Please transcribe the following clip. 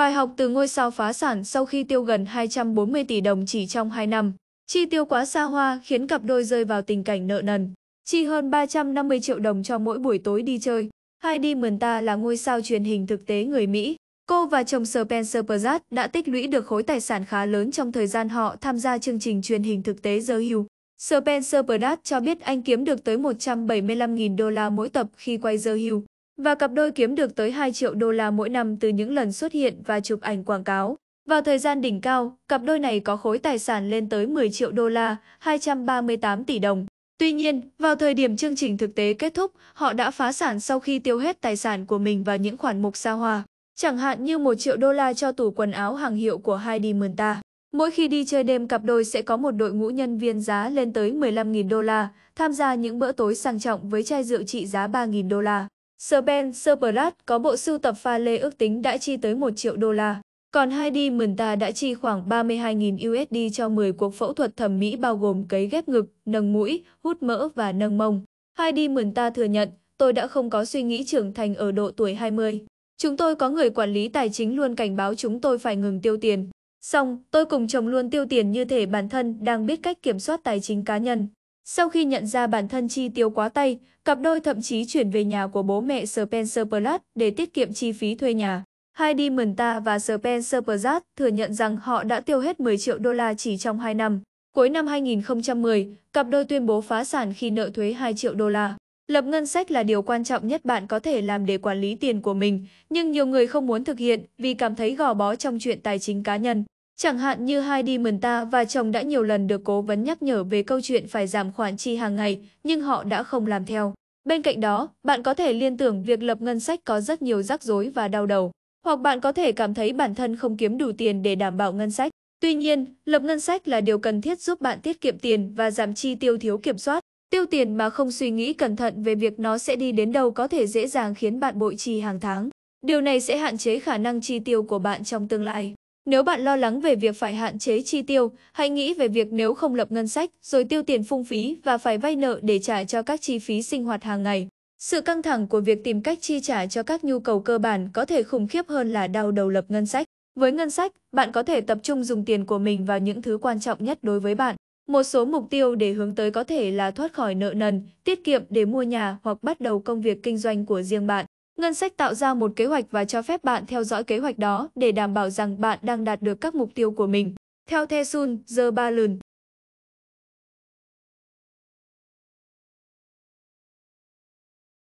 Bài học từ ngôi sao phá sản sau khi tiêu gần 240 tỷ đồng chỉ trong 2 năm, chi tiêu quá xa hoa khiến cặp đôi rơi vào tình cảnh nợ nần, chi hơn 350 triệu đồng cho mỗi buổi tối đi chơi. Heidi ta là ngôi sao truyền hình thực tế người Mỹ. Cô và chồng Spencer Pratt đã tích lũy được khối tài sản khá lớn trong thời gian họ tham gia chương trình truyền hình thực tế The Hill. Spencer Pratt cho biết anh kiếm được tới 175.000 đô la mỗi tập khi quay The Hill và cặp đôi kiếm được tới 2 triệu đô la mỗi năm từ những lần xuất hiện và chụp ảnh quảng cáo. Vào thời gian đỉnh cao, cặp đôi này có khối tài sản lên tới 10 triệu đô la, 238 tỷ đồng. Tuy nhiên, vào thời điểm chương trình thực tế kết thúc, họ đã phá sản sau khi tiêu hết tài sản của mình và những khoản mục xa hoa. Chẳng hạn như 1 triệu đô la cho tủ quần áo hàng hiệu của Heidi Munta. Mỗi khi đi chơi đêm cặp đôi sẽ có một đội ngũ nhân viên giá lên tới 15.000 đô la, tham gia những bữa tối sang trọng với chai rượu trị giá 3.000 đô la. Spencer Pratt có bộ sưu tập pha lê ước tính đã chi tới 1 triệu đô la. Còn Heidi Menta đã chi khoảng 32.000 USD cho 10 cuộc phẫu thuật thẩm mỹ bao gồm cấy ghép ngực, nâng mũi, hút mỡ và nâng mông. Heidi Menta thừa nhận, tôi đã không có suy nghĩ trưởng thành ở độ tuổi 20. Chúng tôi có người quản lý tài chính luôn cảnh báo chúng tôi phải ngừng tiêu tiền. Xong, tôi cùng chồng luôn tiêu tiền như thể bản thân đang biết cách kiểm soát tài chính cá nhân. Sau khi nhận ra bản thân chi tiêu quá tay, cặp đôi thậm chí chuyển về nhà của bố mẹ Spencer Platt để tiết kiệm chi phí thuê nhà. Heidi Menta và Spencer Platt thừa nhận rằng họ đã tiêu hết 10 triệu đô la chỉ trong 2 năm. Cuối năm 2010, cặp đôi tuyên bố phá sản khi nợ thuế 2 triệu đô la. Lập ngân sách là điều quan trọng nhất bạn có thể làm để quản lý tiền của mình, nhưng nhiều người không muốn thực hiện vì cảm thấy gò bó trong chuyện tài chính cá nhân. Chẳng hạn như Heidi ta và chồng đã nhiều lần được cố vấn nhắc nhở về câu chuyện phải giảm khoản chi hàng ngày, nhưng họ đã không làm theo. Bên cạnh đó, bạn có thể liên tưởng việc lập ngân sách có rất nhiều rắc rối và đau đầu, hoặc bạn có thể cảm thấy bản thân không kiếm đủ tiền để đảm bảo ngân sách. Tuy nhiên, lập ngân sách là điều cần thiết giúp bạn tiết kiệm tiền và giảm chi tiêu thiếu kiểm soát. Tiêu tiền mà không suy nghĩ cẩn thận về việc nó sẽ đi đến đâu có thể dễ dàng khiến bạn bội chi hàng tháng. Điều này sẽ hạn chế khả năng chi tiêu của bạn trong tương lai. Nếu bạn lo lắng về việc phải hạn chế chi tiêu, hãy nghĩ về việc nếu không lập ngân sách rồi tiêu tiền phung phí và phải vay nợ để trả cho các chi phí sinh hoạt hàng ngày. Sự căng thẳng của việc tìm cách chi trả cho các nhu cầu cơ bản có thể khủng khiếp hơn là đau đầu lập ngân sách. Với ngân sách, bạn có thể tập trung dùng tiền của mình vào những thứ quan trọng nhất đối với bạn. Một số mục tiêu để hướng tới có thể là thoát khỏi nợ nần, tiết kiệm để mua nhà hoặc bắt đầu công việc kinh doanh của riêng bạn. Ngân sách tạo ra một kế hoạch và cho phép bạn theo dõi kế hoạch đó để đảm bảo rằng bạn đang đạt được các mục tiêu của mình. Theo The Sun, The Balloon,